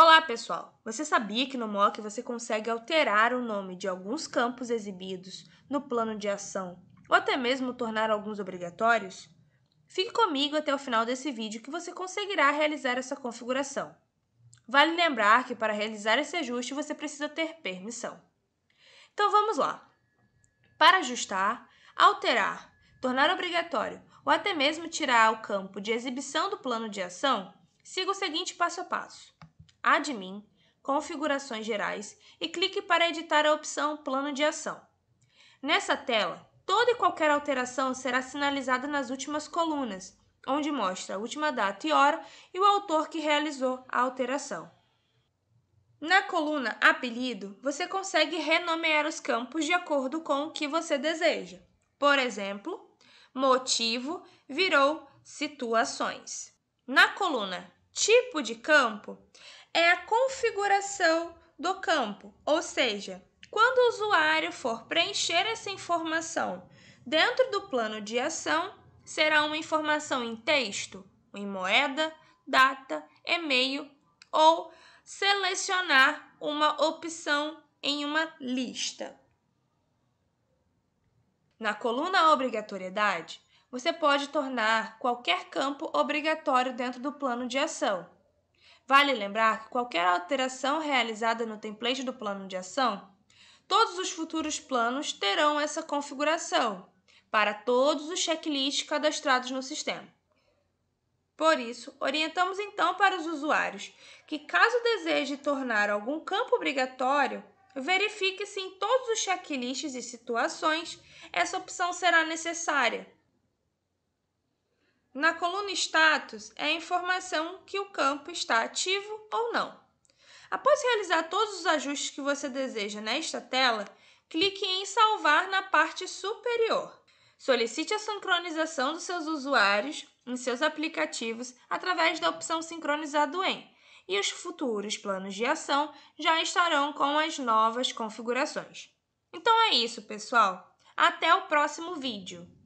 Olá, pessoal! Você sabia que no MOC você consegue alterar o nome de alguns campos exibidos no plano de ação ou até mesmo tornar alguns obrigatórios? Fique comigo até o final desse vídeo que você conseguirá realizar essa configuração. Vale lembrar que para realizar esse ajuste você precisa ter permissão. Então vamos lá! Para ajustar, alterar, tornar obrigatório ou até mesmo tirar o campo de exibição do plano de ação, siga o seguinte passo a passo. Admin, Configurações Gerais e clique para editar a opção Plano de Ação. Nessa tela, toda e qualquer alteração será sinalizada nas últimas colunas, onde mostra a última data e hora e o autor que realizou a alteração. Na coluna Apelido, você consegue renomear os campos de acordo com o que você deseja. Por exemplo, motivo virou situações. Na coluna Tipo de campo, é a configuração do campo, ou seja, quando o usuário for preencher essa informação dentro do plano de ação, será uma informação em texto, em moeda, data, e-mail ou selecionar uma opção em uma lista. Na coluna obrigatoriedade, você pode tornar qualquer campo obrigatório dentro do plano de ação Vale lembrar que qualquer alteração realizada no template do plano de ação, todos os futuros planos terão essa configuração para todos os checklists cadastrados no sistema. Por isso, orientamos então para os usuários que, caso deseje tornar algum campo obrigatório, verifique se em todos os checklists e situações essa opção será necessária na coluna status é a informação que o campo está ativo ou não. Após realizar todos os ajustes que você deseja nesta tela, clique em salvar na parte superior. Solicite a sincronização dos seus usuários em seus aplicativos através da opção Sincronizado em, e os futuros planos de ação já estarão com as novas configurações. Então é isso, pessoal. Até o próximo vídeo!